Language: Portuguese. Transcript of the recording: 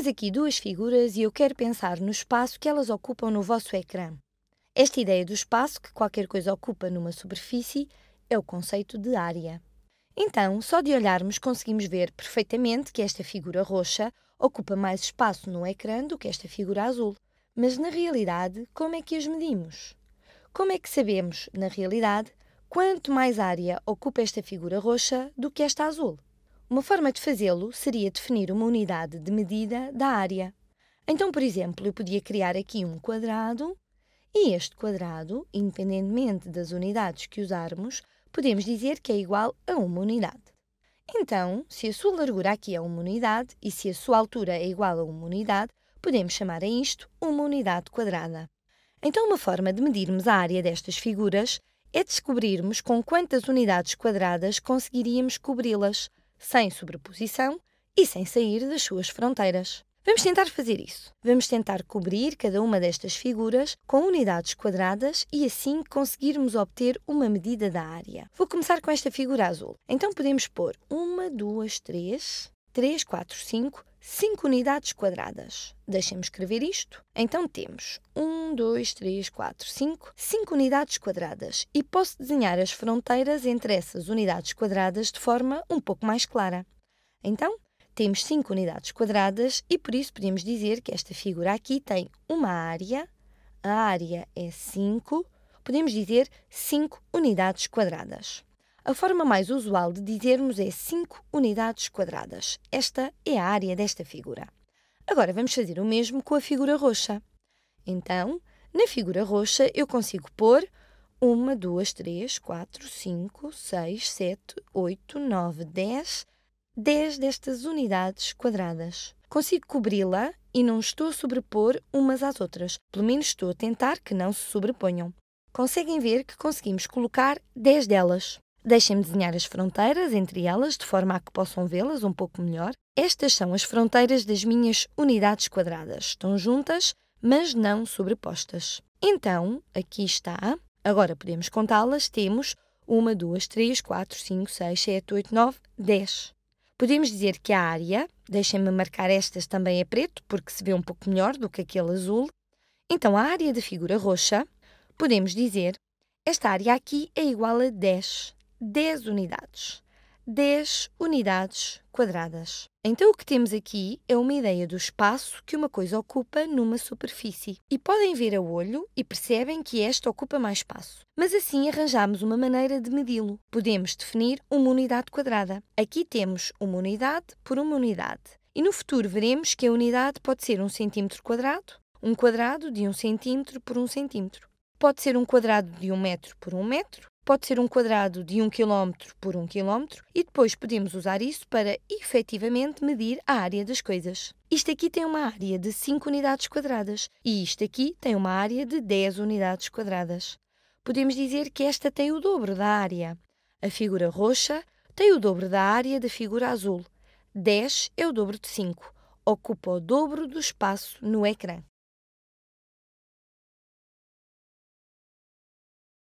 Temos aqui duas figuras e eu quero pensar no espaço que elas ocupam no vosso ecrã. Esta ideia do espaço que qualquer coisa ocupa numa superfície é o conceito de área. Então, só de olharmos conseguimos ver perfeitamente que esta figura roxa ocupa mais espaço no ecrã do que esta figura azul. Mas na realidade, como é que as medimos? Como é que sabemos, na realidade, quanto mais área ocupa esta figura roxa do que esta azul? Uma forma de fazê-lo seria definir uma unidade de medida da área. Então, por exemplo, eu podia criar aqui um quadrado e este quadrado, independentemente das unidades que usarmos, podemos dizer que é igual a uma unidade. Então, se a sua largura aqui é uma unidade e se a sua altura é igual a uma unidade, podemos chamar a isto uma unidade quadrada. Então, uma forma de medirmos a área destas figuras é descobrirmos com quantas unidades quadradas conseguiríamos cobri-las, sem sobreposição e sem sair das suas fronteiras. Vamos tentar fazer isso. Vamos tentar cobrir cada uma destas figuras com unidades quadradas e assim conseguirmos obter uma medida da área. Vou começar com esta figura azul. Então podemos pôr uma, duas, três, 3, 4, 5, 5 unidades quadradas. Deixem-me escrever isto. Então temos 1, 2, 3, 4, 5, 5 unidades quadradas e posso desenhar as fronteiras entre essas unidades quadradas de forma um pouco mais clara. Então, temos 5 unidades quadradas e por isso podemos dizer que esta figura aqui tem uma área, a área é 5, podemos dizer 5 unidades quadradas. A forma mais usual de dizermos é 5 unidades quadradas. Esta é a área desta figura. Agora vamos fazer o mesmo com a figura roxa. Então, na figura roxa eu consigo pôr 1, 2, 3, 4, 5, 6, 7, 8, 9, 10, 10 destas unidades quadradas. Consigo cobri-la e não estou a sobrepor umas às outras, pelo menos estou a tentar que não se sobreponham. Conseguem ver que conseguimos colocar 10 delas. Deixem-me desenhar as fronteiras entre elas de forma a que possam vê-las um pouco melhor. Estas são as fronteiras das minhas unidades quadradas. Estão juntas, mas não sobrepostas. Então, aqui está. Agora podemos contá-las. Temos 1, 2, 3, 4, 5, 6, 7, 8, 9, 10. Podemos dizer que a área, deixem-me marcar estas também a é preto, porque se vê um pouco melhor do que aquele azul. Então, a área da figura roxa, podemos dizer, esta área aqui é igual a 10. 10 unidades. 10 unidades quadradas. Então, o que temos aqui é uma ideia do espaço que uma coisa ocupa numa superfície. E podem ver a olho e percebem que esta ocupa mais espaço. Mas assim arranjamos uma maneira de medi-lo. Podemos definir uma unidade quadrada. Aqui temos uma unidade por uma unidade. E no futuro veremos que a unidade pode ser um centímetro quadrado, um quadrado de um centímetro por um centímetro. Pode ser um quadrado de um metro por um metro, pode ser um quadrado de 1 km por 1 km e depois podemos usar isso para efetivamente medir a área das coisas. Isto aqui tem uma área de 5 unidades quadradas e isto aqui tem uma área de 10 unidades quadradas. Podemos dizer que esta tem o dobro da área. A figura roxa tem o dobro da área da figura azul. 10 é o dobro de 5, ocupa o dobro do espaço no ecrã.